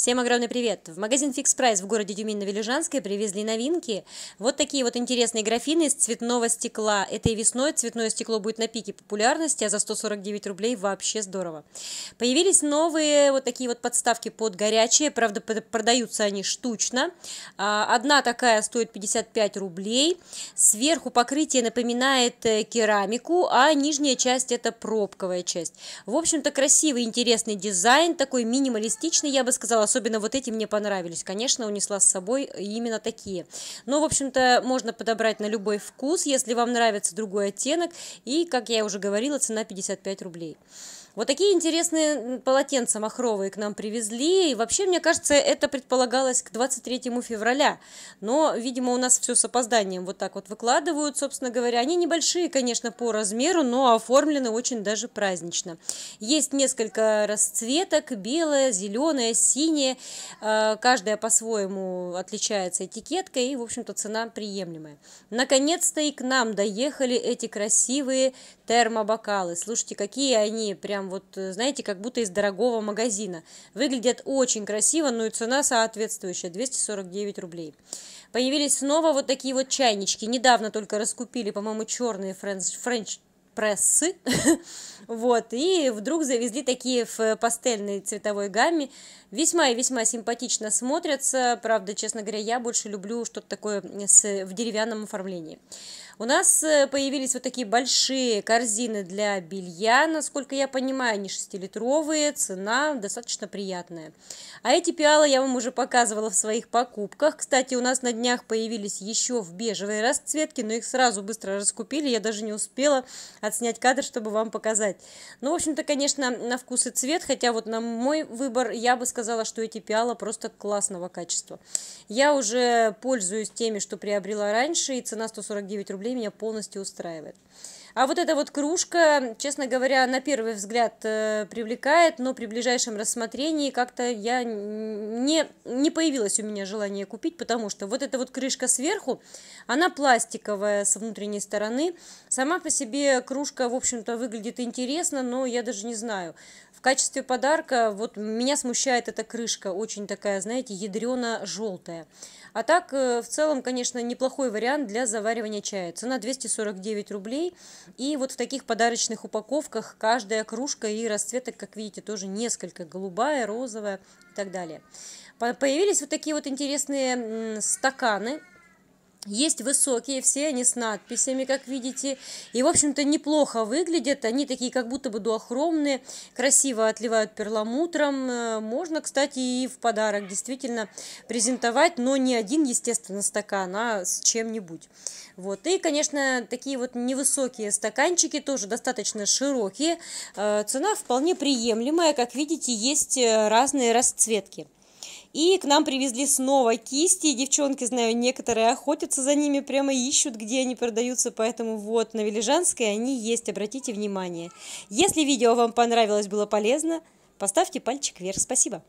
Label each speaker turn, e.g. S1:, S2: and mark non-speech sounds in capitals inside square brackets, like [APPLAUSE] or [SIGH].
S1: Всем огромный привет! В магазин Fix Price в городе Дюминово-Лежанское привезли новинки. Вот такие вот интересные графины из цветного стекла. Этой весной цветное стекло будет на пике популярности, а за 149 рублей вообще здорово. Появились новые вот такие вот подставки под горячие, правда продаются они штучно. А, одна такая стоит 55 рублей. Сверху покрытие напоминает э, керамику, а нижняя часть это пробковая часть. В общем-то красивый, интересный дизайн, такой минималистичный, я бы сказала, Особенно вот эти мне понравились. Конечно, унесла с собой именно такие. Но, ну, в общем-то, можно подобрать на любой вкус, если вам нравится другой оттенок. И, как я уже говорила, цена 55 рублей. Вот такие интересные полотенца махровые к нам привезли. И вообще, мне кажется, это предполагалось к 23 февраля. Но, видимо, у нас все с опозданием вот так вот выкладывают, собственно говоря. Они небольшие, конечно, по размеру, но оформлены очень даже празднично. Есть несколько расцветок. белое, зеленое, синее. Э, каждая по-своему отличается этикеткой. И, в общем-то, цена приемлемая. Наконец-то и к нам доехали эти красивые термобокалы. Слушайте, какие они прям прям вот, э, знаете, как будто из дорогого магазина. Выглядят очень красиво, ну и цена соответствующая, 249 рублей. Появились снова вот такие вот чайнички. Недавно только раскупили, по-моему, черные френч, френч прессы, [LAUGHS] вот, и вдруг завезли такие в пастельной цветовой гамме, весьма и весьма симпатично смотрятся, правда, честно говоря, я больше люблю что-то такое с, в деревянном оформлении. У нас э, появились вот такие большие корзины для белья, насколько я понимаю, они 6-литровые, цена достаточно приятная. А эти пиалы я вам уже показывала в своих покупках. Кстати, у нас на днях появились еще в бежевой расцветке, но их сразу быстро раскупили, я даже не успела отснять кадр, чтобы вам показать. Ну, в общем-то, конечно, на вкус и цвет, хотя вот на мой выбор я бы сказала, что эти пиала просто классного качества. Я уже пользуюсь теми, что приобрела раньше, и цена 149 рублей меня полностью устраивает. А вот эта вот кружка, честно говоря, на первый взгляд э, привлекает, но при ближайшем рассмотрении как-то я не, не появилось у меня желание купить, потому что вот эта вот крышка сверху, она пластиковая с внутренней стороны. Сама по себе кружка, в общем-то, выглядит интересно, но я даже не знаю. В качестве подарка вот меня смущает эта крышка, очень такая, знаете, ядрено-желтая. А так, э, в целом, конечно, неплохой вариант для заваривания чая. Цена 249 рублей. И вот в таких подарочных упаковках каждая кружка и расцветок, как видите, тоже несколько. Голубая, розовая и так далее. Появились вот такие вот интересные стаканы есть высокие, все они с надписями, как видите. И, в общем-то, неплохо выглядят. Они такие, как будто бы дуохромные, красиво отливают перламутром. Э, можно, кстати, и в подарок действительно презентовать, но не один, естественно, стакан, а с чем-нибудь. Вот. И, конечно, такие вот невысокие стаканчики, тоже достаточно широкие. Э, цена вполне приемлемая. Как видите, есть э, разные расцветки. И к нам привезли снова кисти. Девчонки, знаю, некоторые охотятся за ними, прямо ищут, где они продаются. Поэтому вот на Вележанской они есть, обратите внимание. Если видео вам понравилось, было полезно, поставьте пальчик вверх. Спасибо.